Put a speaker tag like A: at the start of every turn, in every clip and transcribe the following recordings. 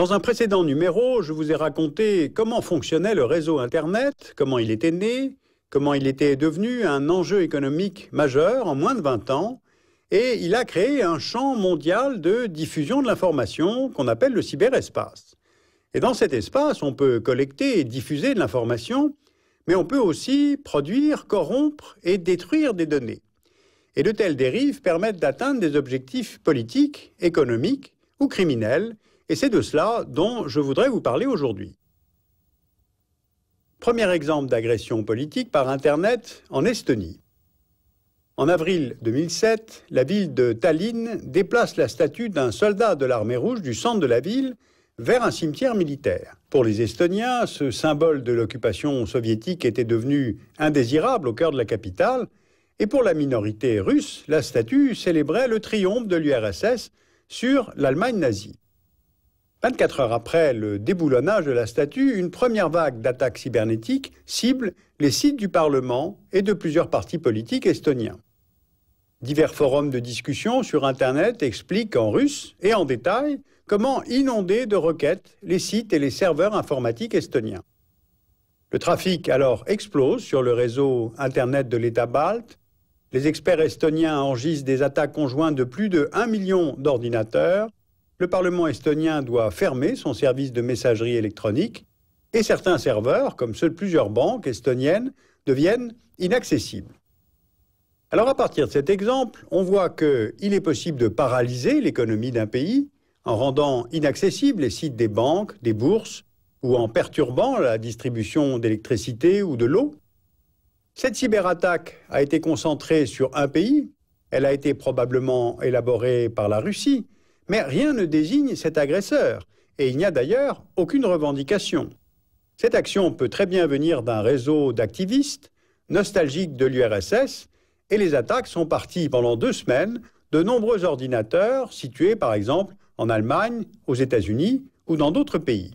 A: Dans un précédent numéro, je vous ai raconté comment fonctionnait le réseau Internet, comment il était né, comment il était devenu un enjeu économique majeur en moins de 20 ans, et il a créé un champ mondial de diffusion de l'information qu'on appelle le cyberespace. Et dans cet espace, on peut collecter et diffuser de l'information, mais on peut aussi produire, corrompre et détruire des données. Et de telles dérives permettent d'atteindre des objectifs politiques, économiques ou criminels, et c'est de cela dont je voudrais vous parler aujourd'hui. Premier exemple d'agression politique par Internet en Estonie. En avril 2007, la ville de Tallinn déplace la statue d'un soldat de l'armée rouge du centre de la ville vers un cimetière militaire. Pour les Estoniens, ce symbole de l'occupation soviétique était devenu indésirable au cœur de la capitale, et pour la minorité russe, la statue célébrait le triomphe de l'URSS sur l'Allemagne nazie. 24 heures après le déboulonnage de la statue, une première vague d'attaques cybernétiques cible les sites du Parlement et de plusieurs partis politiques estoniens. Divers forums de discussion sur Internet expliquent en russe et en détail comment inonder de requêtes les sites et les serveurs informatiques estoniens. Le trafic alors explose sur le réseau Internet de l'État balte. Les experts estoniens enregistrent des attaques conjointes de plus de 1 million d'ordinateurs le Parlement estonien doit fermer son service de messagerie électronique et certains serveurs, comme ceux de plusieurs banques estoniennes, deviennent inaccessibles. Alors à partir de cet exemple, on voit qu'il est possible de paralyser l'économie d'un pays en rendant inaccessibles les sites des banques, des bourses, ou en perturbant la distribution d'électricité ou de l'eau. Cette cyberattaque a été concentrée sur un pays, elle a été probablement élaborée par la Russie, mais rien ne désigne cet agresseur, et il n'y a d'ailleurs aucune revendication. Cette action peut très bien venir d'un réseau d'activistes, nostalgiques de l'URSS, et les attaques sont parties pendant deux semaines de nombreux ordinateurs situés par exemple en Allemagne, aux États-Unis ou dans d'autres pays.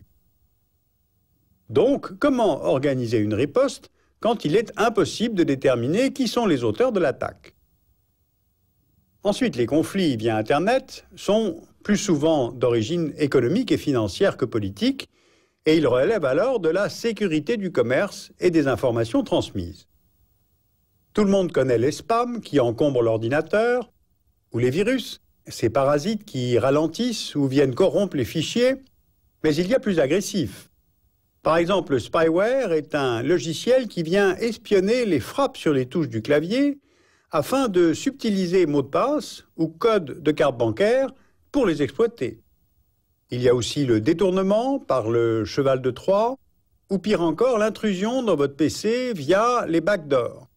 A: Donc, comment organiser une riposte quand il est impossible de déterminer qui sont les auteurs de l'attaque Ensuite, les conflits via Internet sont plus souvent d'origine économique et financière que politique, et ils relèvent alors de la sécurité du commerce et des informations transmises. Tout le monde connaît les spams qui encombrent l'ordinateur, ou les virus, ces parasites qui ralentissent ou viennent corrompre les fichiers, mais il y a plus agressif. Par exemple, le spyware est un logiciel qui vient espionner les frappes sur les touches du clavier afin de subtiliser mots de passe ou codes de carte bancaire pour les exploiter. Il y a aussi le détournement par le cheval de Troie, ou pire encore l'intrusion dans votre PC via les backdoors.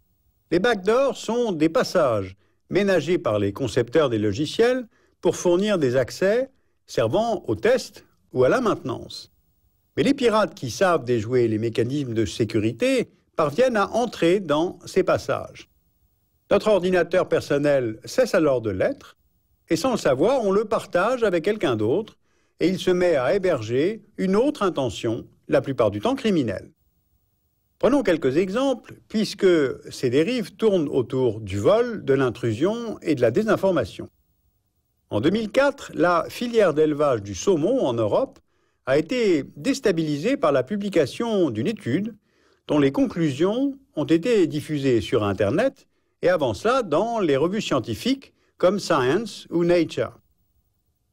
A: Les backdoors sont des passages ménagés par les concepteurs des logiciels pour fournir des accès servant au test ou à la maintenance. Mais les pirates qui savent déjouer les mécanismes de sécurité parviennent à entrer dans ces passages. Notre ordinateur personnel cesse alors de l'être, et sans le savoir, on le partage avec quelqu'un d'autre, et il se met à héberger une autre intention, la plupart du temps criminelle. Prenons quelques exemples, puisque ces dérives tournent autour du vol, de l'intrusion et de la désinformation. En 2004, la filière d'élevage du saumon en Europe a été déstabilisée par la publication d'une étude dont les conclusions ont été diffusées sur Internet et avant cela dans les revues scientifiques comme Science ou Nature.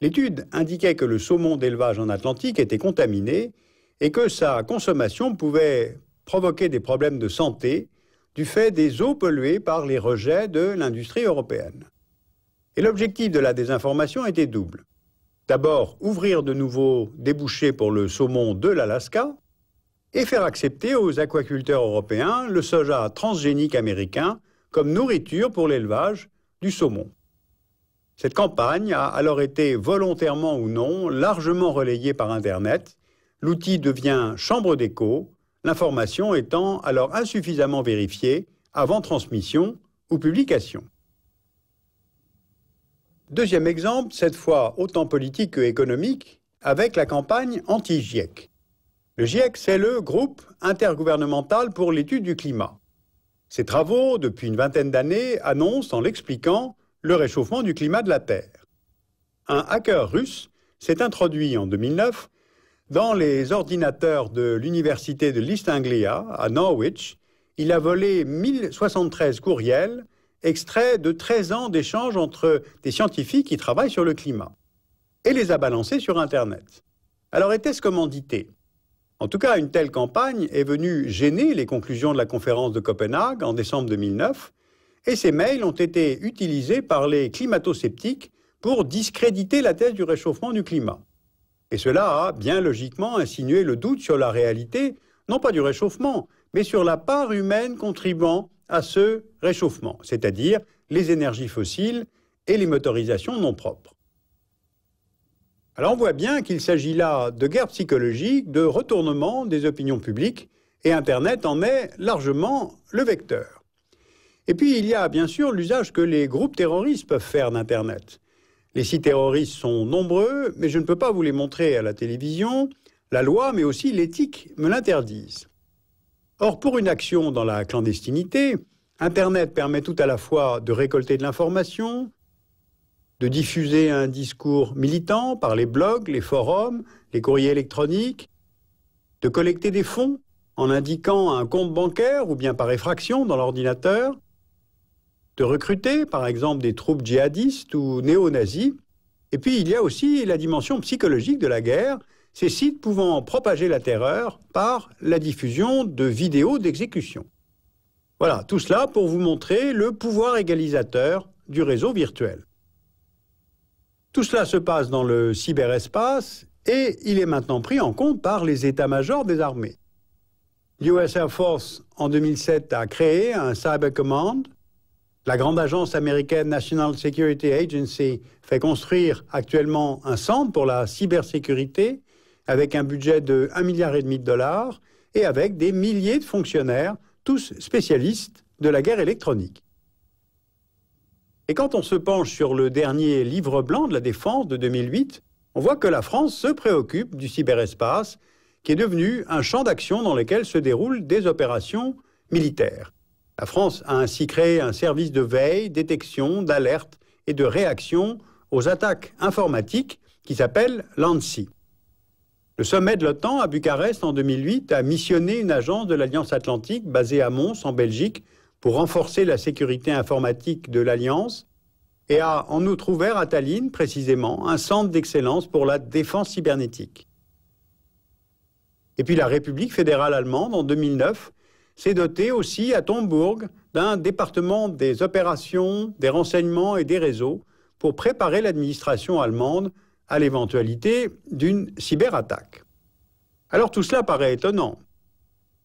A: L'étude indiquait que le saumon d'élevage en Atlantique était contaminé et que sa consommation pouvait provoquer des problèmes de santé du fait des eaux polluées par les rejets de l'industrie européenne. Et l'objectif de la désinformation était double. D'abord, ouvrir de nouveaux débouchés pour le saumon de l'Alaska et faire accepter aux aquaculteurs européens le soja transgénique américain comme nourriture pour l'élevage du saumon. Cette campagne a alors été volontairement ou non largement relayée par Internet. L'outil devient chambre d'écho, l'information étant alors insuffisamment vérifiée avant transmission ou publication. Deuxième exemple, cette fois autant politique que économique, avec la campagne anti-GIEC. Le GIEC, c'est le groupe intergouvernemental pour l'étude du climat. Ces travaux, depuis une vingtaine d'années, annoncent en l'expliquant le réchauffement du climat de la Terre. Un hacker russe s'est introduit en 2009 dans les ordinateurs de l'université de l'East Anglia à Norwich. Il a volé 1073 courriels extraits de 13 ans d'échanges entre des scientifiques qui travaillent sur le climat et les a balancés sur Internet. Alors était-ce commandité en tout cas, une telle campagne est venue gêner les conclusions de la conférence de Copenhague en décembre 2009, et ces mails ont été utilisés par les climato-sceptiques pour discréditer la thèse du réchauffement du climat. Et cela a bien logiquement insinué le doute sur la réalité, non pas du réchauffement, mais sur la part humaine contribuant à ce réchauffement, c'est-à-dire les énergies fossiles et les motorisations non propres. Alors on voit bien qu'il s'agit là de guerre psychologique, de retournement des opinions publiques, et Internet en est largement le vecteur. Et puis il y a bien sûr l'usage que les groupes terroristes peuvent faire d'Internet. Les sites terroristes sont nombreux, mais je ne peux pas vous les montrer à la télévision. La loi, mais aussi l'éthique, me l'interdisent. Or, pour une action dans la clandestinité, Internet permet tout à la fois de récolter de l'information, de diffuser un discours militant par les blogs, les forums, les courriers électroniques, de collecter des fonds en indiquant un compte bancaire ou bien par effraction dans l'ordinateur, de recruter par exemple des troupes djihadistes ou néo-nazis. Et puis il y a aussi la dimension psychologique de la guerre, ces sites pouvant propager la terreur par la diffusion de vidéos d'exécution. Voilà, tout cela pour vous montrer le pouvoir égalisateur du réseau virtuel. Tout cela se passe dans le cyberespace et il est maintenant pris en compte par les états-majors des armées. L'US Air Force, en 2007, a créé un Cyber Command. La grande agence américaine National Security Agency fait construire actuellement un centre pour la cybersécurité avec un budget de 1,5 milliard de dollars et avec des milliers de fonctionnaires, tous spécialistes de la guerre électronique. Et quand on se penche sur le dernier livre blanc de la défense de 2008, on voit que la France se préoccupe du cyberespace, qui est devenu un champ d'action dans lequel se déroulent des opérations militaires. La France a ainsi créé un service de veille, détection, d'alerte et de réaction aux attaques informatiques qui s'appelle l'ANSI. Le sommet de l'OTAN à Bucarest en 2008 a missionné une agence de l'Alliance atlantique basée à Mons en Belgique pour renforcer la sécurité informatique de l'Alliance et a en outre ouvert à Tallinn, précisément, un centre d'excellence pour la défense cybernétique. Et puis la République fédérale allemande, en 2009, s'est dotée aussi à Tombourg d'un département des opérations, des renseignements et des réseaux pour préparer l'administration allemande à l'éventualité d'une cyberattaque. Alors tout cela paraît étonnant.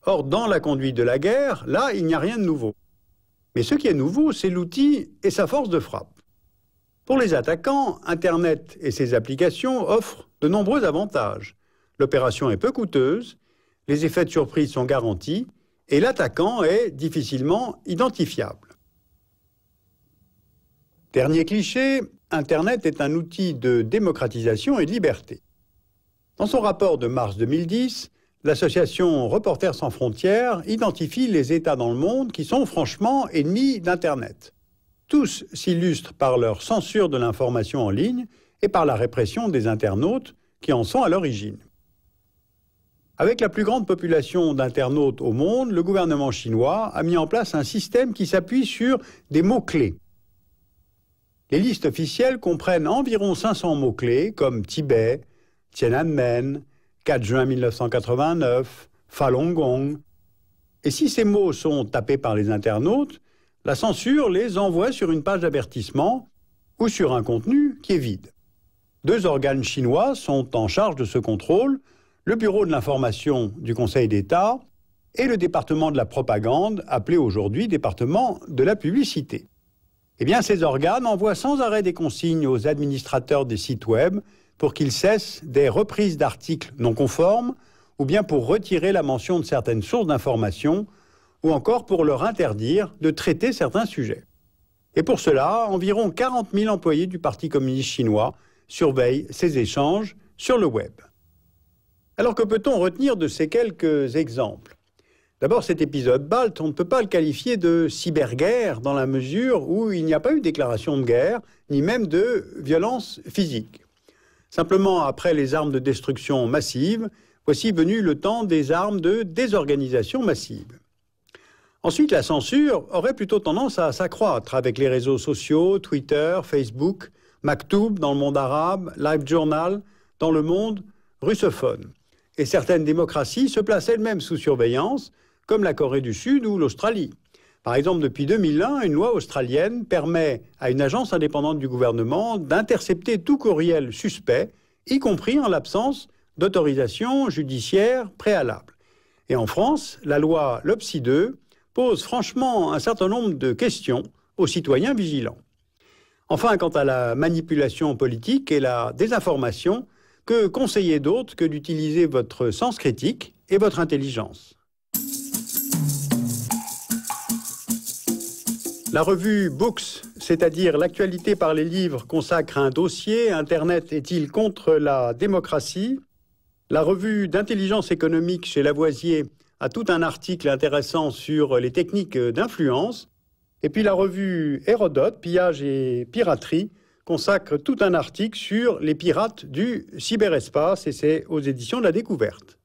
A: Or, dans la conduite de la guerre, là, il n'y a rien de nouveau. Mais ce qui est nouveau, c'est l'outil et sa force de frappe. Pour les attaquants, Internet et ses applications offrent de nombreux avantages. L'opération est peu coûteuse, les effets de surprise sont garantis et l'attaquant est difficilement identifiable. Dernier cliché, Internet est un outil de démocratisation et de liberté. Dans son rapport de mars 2010, L'association Reporters sans frontières identifie les États dans le monde qui sont franchement ennemis d'Internet. Tous s'illustrent par leur censure de l'information en ligne et par la répression des internautes qui en sont à l'origine. Avec la plus grande population d'internautes au monde, le gouvernement chinois a mis en place un système qui s'appuie sur des mots-clés. Les listes officielles comprennent environ 500 mots-clés comme Tibet, Tiananmen, 4 juin 1989, Falun Gong. Et si ces mots sont tapés par les internautes, la censure les envoie sur une page d'avertissement ou sur un contenu qui est vide. Deux organes chinois sont en charge de ce contrôle, le Bureau de l'information du Conseil d'État et le département de la propagande, appelé aujourd'hui département de la publicité. Eh bien, ces organes envoient sans arrêt des consignes aux administrateurs des sites web pour qu'ils cessent des reprises d'articles non conformes ou bien pour retirer la mention de certaines sources d'information, ou encore pour leur interdire de traiter certains sujets. Et pour cela, environ 40 000 employés du Parti communiste chinois surveillent ces échanges sur le web. Alors que peut-on retenir de ces quelques exemples D'abord, cet épisode balte, on ne peut pas le qualifier de cyberguerre dans la mesure où il n'y a pas eu de déclaration de guerre, ni même de violence physique. Simplement, après les armes de destruction massive, voici venu le temps des armes de désorganisation massive. Ensuite, la censure aurait plutôt tendance à s'accroître avec les réseaux sociaux, Twitter, Facebook, Maktoub dans le monde arabe, Live Journal dans le monde russophone. Et certaines démocraties se placent elles-mêmes sous surveillance, comme la Corée du Sud ou l'Australie. Par exemple, depuis 2001, une loi australienne permet à une agence indépendante du gouvernement d'intercepter tout courriel suspect, y compris en l'absence d'autorisation judiciaire préalable. Et en France, la loi LOPSI 2 pose franchement un certain nombre de questions aux citoyens vigilants. Enfin, quant à la manipulation politique et la désinformation, que conseiller d'autre que d'utiliser votre sens critique et votre intelligence La revue Books, c'est-à-dire l'actualité par les livres, consacre un dossier Internet est-il contre la démocratie La revue d'intelligence économique chez Lavoisier a tout un article intéressant sur les techniques d'influence. Et puis la revue Hérodote, Pillage et Piraterie, consacre tout un article sur les pirates du cyberespace et c'est aux éditions de la découverte.